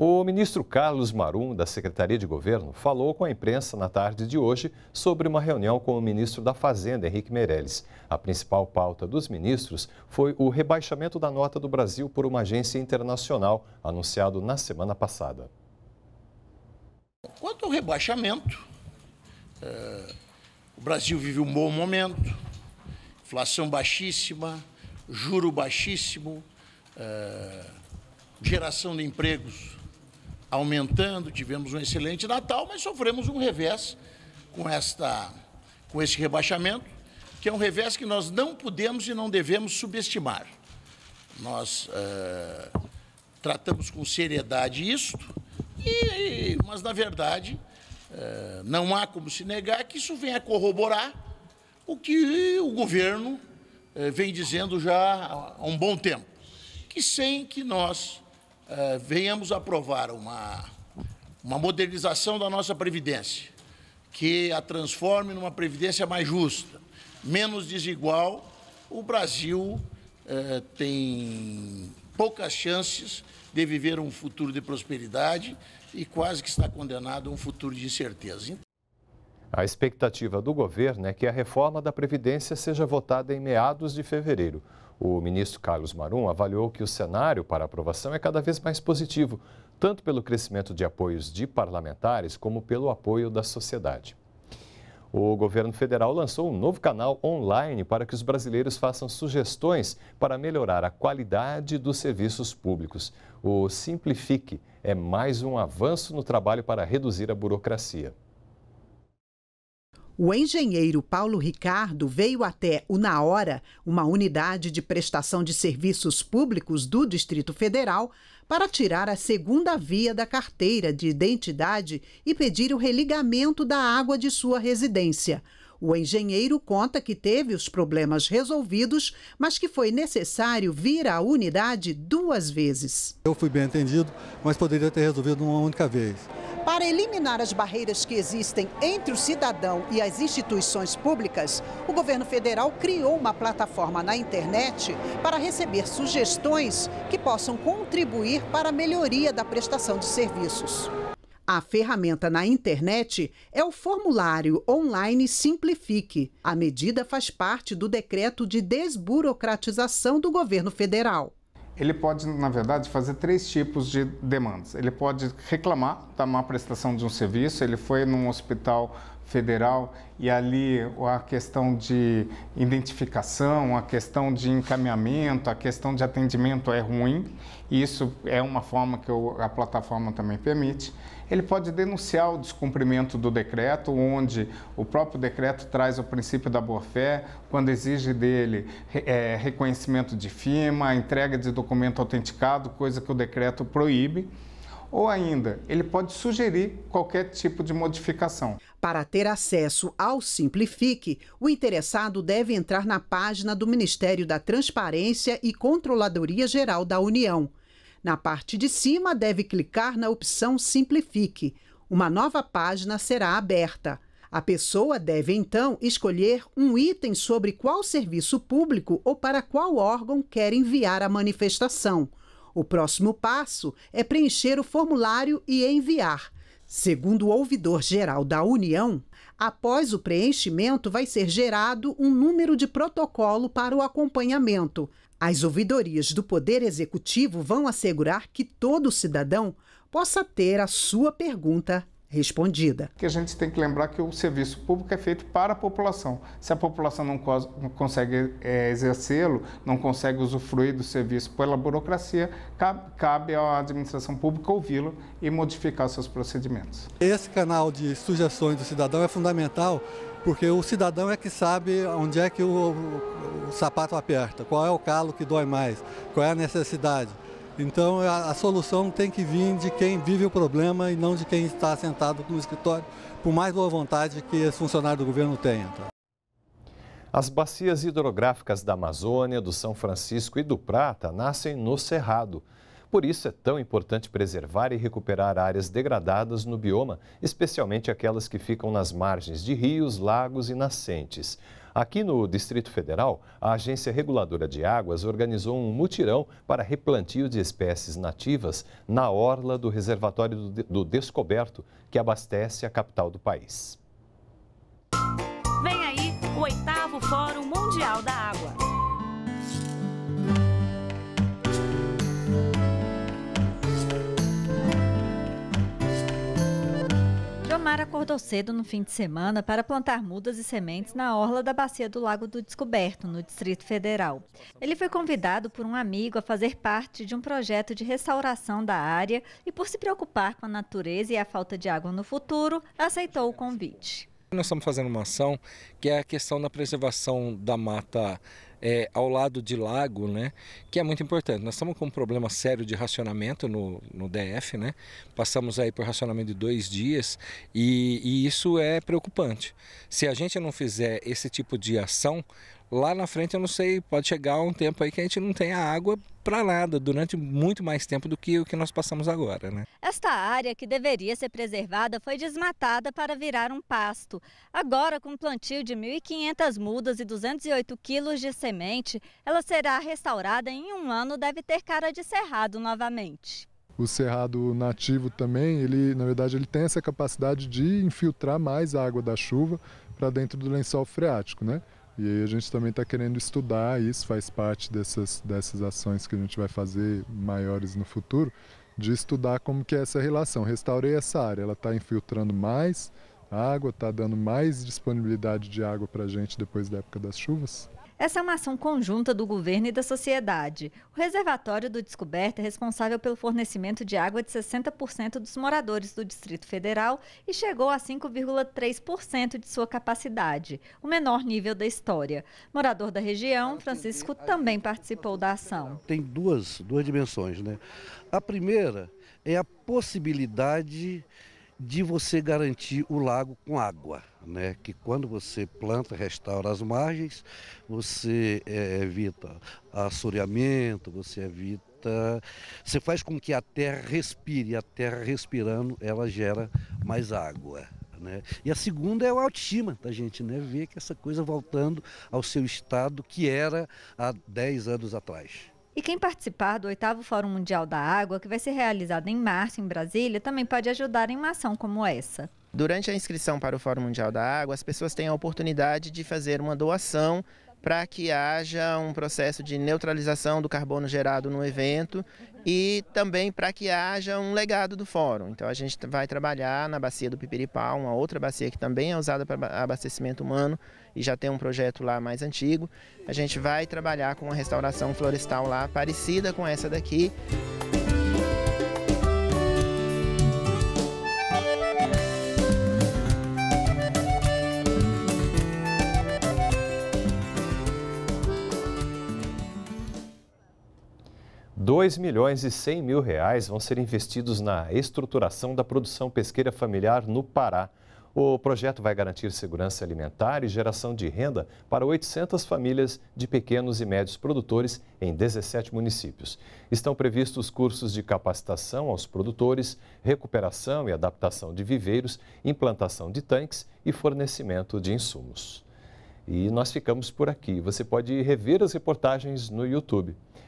O ministro Carlos Marum, da Secretaria de Governo, falou com a imprensa na tarde de hoje sobre uma reunião com o ministro da Fazenda, Henrique Meirelles. A principal pauta dos ministros foi o rebaixamento da nota do Brasil por uma agência internacional, anunciado na semana passada. Quanto ao rebaixamento, é, o Brasil vive um bom momento, inflação baixíssima, juro baixíssimo, é, geração de empregos aumentando, tivemos um excelente Natal, mas sofremos um revés com, esta, com esse rebaixamento, que é um revés que nós não podemos e não devemos subestimar. Nós eh, tratamos com seriedade isto, e, mas, na verdade, eh, não há como se negar que isso venha corroborar o que o governo eh, vem dizendo já há um bom tempo, que sem que nós eh, venhamos aprovar uma, uma modernização da nossa Previdência, que a transforme numa Previdência mais justa, menos desigual, o Brasil eh, tem poucas chances de viver um futuro de prosperidade e quase que está condenado a um futuro de incerteza. Então, a expectativa do governo é que a reforma da Previdência seja votada em meados de fevereiro. O ministro Carlos Marum avaliou que o cenário para aprovação é cada vez mais positivo, tanto pelo crescimento de apoios de parlamentares como pelo apoio da sociedade. O governo federal lançou um novo canal online para que os brasileiros façam sugestões para melhorar a qualidade dos serviços públicos. O Simplifique é mais um avanço no trabalho para reduzir a burocracia. O engenheiro Paulo Ricardo veio até o Naora, uma unidade de prestação de serviços públicos do Distrito Federal, para tirar a segunda via da carteira de identidade e pedir o religamento da água de sua residência. O engenheiro conta que teve os problemas resolvidos, mas que foi necessário vir à unidade duas vezes. Eu fui bem atendido, mas poderia ter resolvido uma única vez. Para eliminar as barreiras que existem entre o cidadão e as instituições públicas, o governo federal criou uma plataforma na internet para receber sugestões que possam contribuir para a melhoria da prestação de serviços. A ferramenta na internet é o formulário online Simplifique. A medida faz parte do decreto de desburocratização do governo federal. Ele pode, na verdade, fazer três tipos de demandas. Ele pode reclamar da má prestação de um serviço, ele foi num hospital federal e ali a questão de identificação, a questão de encaminhamento, a questão de atendimento é ruim, e isso é uma forma que a plataforma também permite. Ele pode denunciar o descumprimento do decreto, onde o próprio decreto traz o princípio da boa-fé, quando exige dele é, reconhecimento de firma, entrega de documento autenticado, coisa que o decreto proíbe ou ainda ele pode sugerir qualquer tipo de modificação. Para ter acesso ao Simplifique, o interessado deve entrar na página do Ministério da Transparência e Controladoria Geral da União. Na parte de cima, deve clicar na opção Simplifique. Uma nova página será aberta. A pessoa deve então escolher um item sobre qual serviço público ou para qual órgão quer enviar a manifestação. O próximo passo é preencher o formulário e enviar. Segundo o ouvidor-geral da União, após o preenchimento vai ser gerado um número de protocolo para o acompanhamento. As ouvidorias do Poder Executivo vão assegurar que todo cidadão possa ter a sua pergunta respondida. Que a gente tem que lembrar que o serviço público é feito para a população. Se a população não consegue é, exercê-lo, não consegue usufruir do serviço pela burocracia, cabe, à administração pública ouvi-lo e modificar seus procedimentos. Esse canal de sugestões do cidadão é fundamental porque o cidadão é que sabe onde é que o, o, o sapato aperta, qual é o calo que dói mais, qual é a necessidade. Então a, a, solução tem que vir de quem vive o problema e não de quem está sentado no escritório, por mais boa vontade que esse funcionário do governo tenha. Tá? As bacias hidrográficas da Amazônia, do São Francisco e do Prata nascem no Cerrado. Por isso é tão importante preservar e recuperar áreas degradadas no bioma, especialmente aquelas que ficam nas margens de rios, lagos e nascentes. Aqui no Distrito Federal, a Agência Reguladora de Águas organizou um mutirão para replantio de espécies nativas na orla do Reservatório do Descoberto, que abastece a capital do país. Vem aí o oitavo Fórum Mundial da Água Tamara acordou cedo no fim de semana para plantar mudas e sementes na orla da bacia do Lago do Descoberto, no Distrito Federal. Ele foi convidado por um amigo a fazer parte de um projeto de restauração da área e, por se preocupar com a natureza e a falta de água no futuro, aceitou o convite. Nós estamos fazendo uma ação que é a questão da preservação da mata é, ao lado de lago, né, que é muito importante. Nós estamos com um problema sério de racionamento no, no DF, né? Passamos aí por racionamento de dois dias e, e isso é preocupante. Se a gente não fizer esse tipo de ação, Lá na frente eu não sei, pode chegar um tempo aí que a gente não tenha água para nada durante muito mais tempo do que o que nós passamos agora, né? Esta área que deveria ser preservada foi desmatada para virar um pasto. Agora, com um plantio de 1.500 mudas e 208 quilos de semente, ela será restaurada em um ano deve ter cara de cerrado novamente. O cerrado nativo também, ele, na verdade, ele tem essa capacidade de infiltrar mais a água da chuva para dentro do lençol freático, né? E aí a gente também está querendo estudar, isso faz parte dessas, dessas ações que a gente vai fazer maiores no futuro, de estudar como que é essa relação. Restaurei essa área, ela está infiltrando mais água, está dando mais disponibilidade de água para a gente depois da época das chuvas? Essa é uma ação conjunta do governo e da sociedade. O reservatório do Descoberta é responsável pelo fornecimento de água de 60% dos moradores do Distrito Federal e chegou a 5,3% de sua capacidade, o menor nível da história. Morador da região, Francisco também participou da ação. Tem duas, duas dimensões, né? A primeira é a possibilidade de você garantir o lago com água né? que quando você planta, restaura as margens, você é, evita assoreamento, você evita. Você faz com que a terra respire, e a terra respirando, ela gera mais água. Né? E a segunda é o autoestima da gente, né? ver que essa coisa voltando ao seu estado que era há 10 anos atrás. E quem participar do oitavo Fórum Mundial da Água, que vai ser realizado em março em Brasília, também pode ajudar em uma ação como essa. Durante a inscrição para o Fórum Mundial da Água, as pessoas têm a oportunidade de fazer uma doação para que haja um processo de neutralização do carbono gerado no evento e também para que haja um legado do fórum. Então a gente vai trabalhar na bacia do Pipiripá, uma outra bacia que também é usada para abastecimento humano e já tem um projeto lá mais antigo. A gente vai trabalhar com uma restauração florestal lá parecida com essa daqui. 2 milhões e 100 mil reais vão ser investidos na estruturação da produção pesqueira familiar no Pará. O projeto vai garantir segurança alimentar e geração de renda para 800 famílias de pequenos e médios produtores em 17 municípios. Estão previstos cursos de capacitação aos produtores, recuperação e adaptação de viveiros, implantação de tanques e fornecimento de insumos. E nós ficamos por aqui. Você pode rever as reportagens no YouTube.